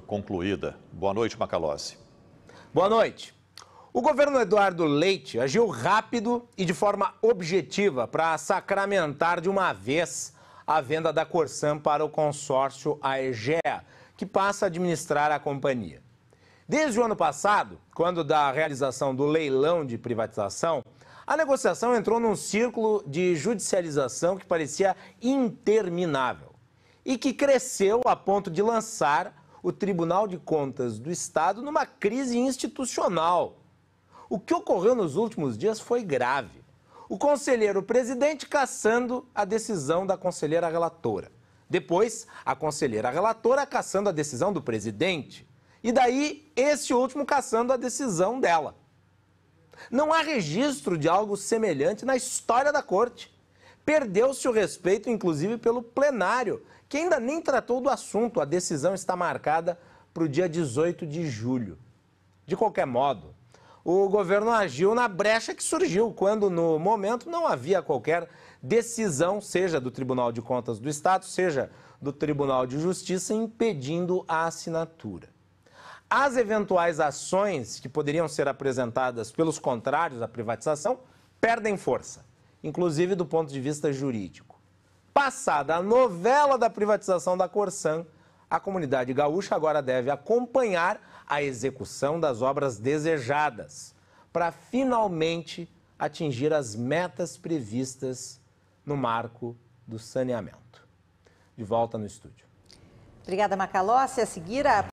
concluída. Boa noite, Macalossi. Boa noite. O governo Eduardo Leite agiu rápido e de forma objetiva para sacramentar de uma vez a venda da Corsã para o consórcio Aegea, que passa a administrar a companhia. Desde o ano passado, quando da realização do leilão de privatização, a negociação entrou num círculo de judicialização que parecia interminável e que cresceu a ponto de lançar o Tribunal de Contas do Estado numa crise institucional. O que ocorreu nos últimos dias foi grave. O conselheiro presidente caçando a decisão da conselheira relatora. Depois, a conselheira relatora caçando a decisão do presidente. E daí, esse último caçando a decisão dela. Não há registro de algo semelhante na história da corte. Perdeu-se o respeito, inclusive, pelo plenário, que ainda nem tratou do assunto. A decisão está marcada para o dia 18 de julho. De qualquer modo, o governo agiu na brecha que surgiu, quando no momento não havia qualquer decisão, seja do Tribunal de Contas do Estado, seja do Tribunal de Justiça, impedindo a assinatura. As eventuais ações que poderiam ser apresentadas pelos contrários à privatização perdem força inclusive do ponto de vista jurídico. Passada a novela da privatização da Corsan, a comunidade gaúcha agora deve acompanhar a execução das obras desejadas para finalmente atingir as metas previstas no marco do saneamento. De volta no estúdio. Obrigada, Macalossi. A seguir, a